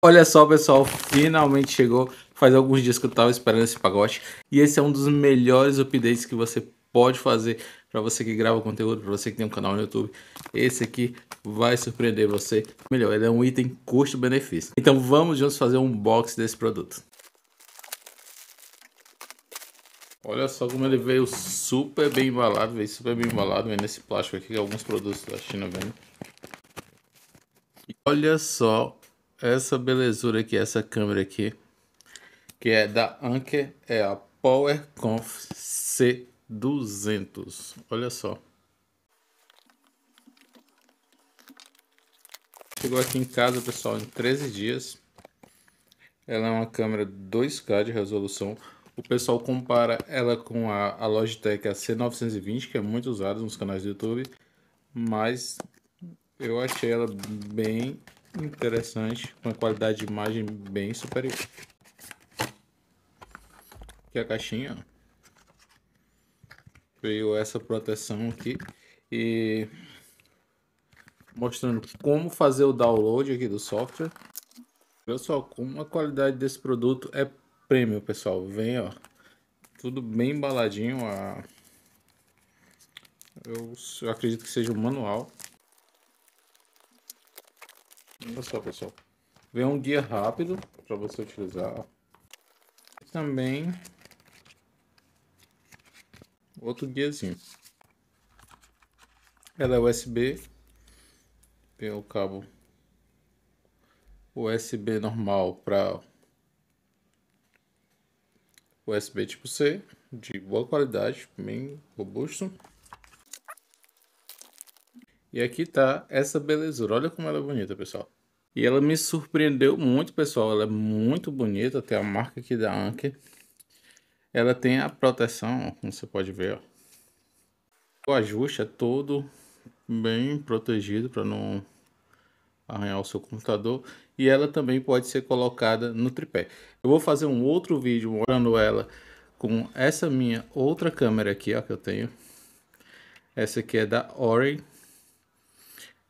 Olha só, pessoal, finalmente chegou. Faz alguns dias que eu estava esperando esse pagode. E esse é um dos melhores updates que você pode fazer para você que grava conteúdo, para você que tem um canal no YouTube. Esse aqui vai surpreender você. Melhor, ele é um item custo-benefício. Então vamos juntos fazer um unboxing desse produto. Olha só como ele veio super bem embalado, veio super bem embalado, vem nesse plástico aqui que alguns produtos da China vêm. Olha só essa belezura aqui, essa câmera aqui, que é da Anker, é a PowerConf C200. Olha só. Chegou aqui em casa, pessoal, em 13 dias. Ela é uma câmera 2K de resolução. O pessoal compara ela com a, a Logitech a C920, que é muito usada nos canais do YouTube. Mas eu achei ela bem Interessante, com uma qualidade de imagem bem superior. Aqui a caixinha, Veio essa proteção aqui e mostrando como fazer o download aqui do software. Pessoal, como a qualidade desse produto é premium, pessoal. Vem, ó. Tudo bem embaladinho, a eu, eu acredito que seja o manual Olha só, pessoal. Vem um guia rápido para você utilizar. Também outro guiazinho. Ela é USB. Tem o cabo USB normal para USB tipo C, de boa qualidade, bem robusto. E aqui tá essa belezura. Olha como ela é bonita, pessoal. E ela me surpreendeu muito, pessoal. Ela é muito bonita, tem a marca aqui da Anker. Ela tem a proteção, como você pode ver, ó. O ajuste é todo bem protegido para não arranhar o seu computador. E ela também pode ser colocada no tripé. Eu vou fazer um outro vídeo mostrando ela com essa minha outra câmera aqui, ó, que eu tenho. Essa aqui é da Orin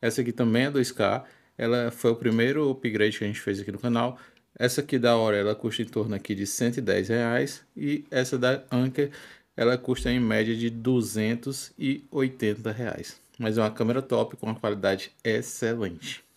essa aqui também é 2K. Ela foi o primeiro upgrade que a gente fez aqui no canal. Essa aqui da hora ela custa em torno aqui de 110 reais e essa da Anker ela custa em média de 280 reais. Mas é uma câmera top com uma qualidade excelente.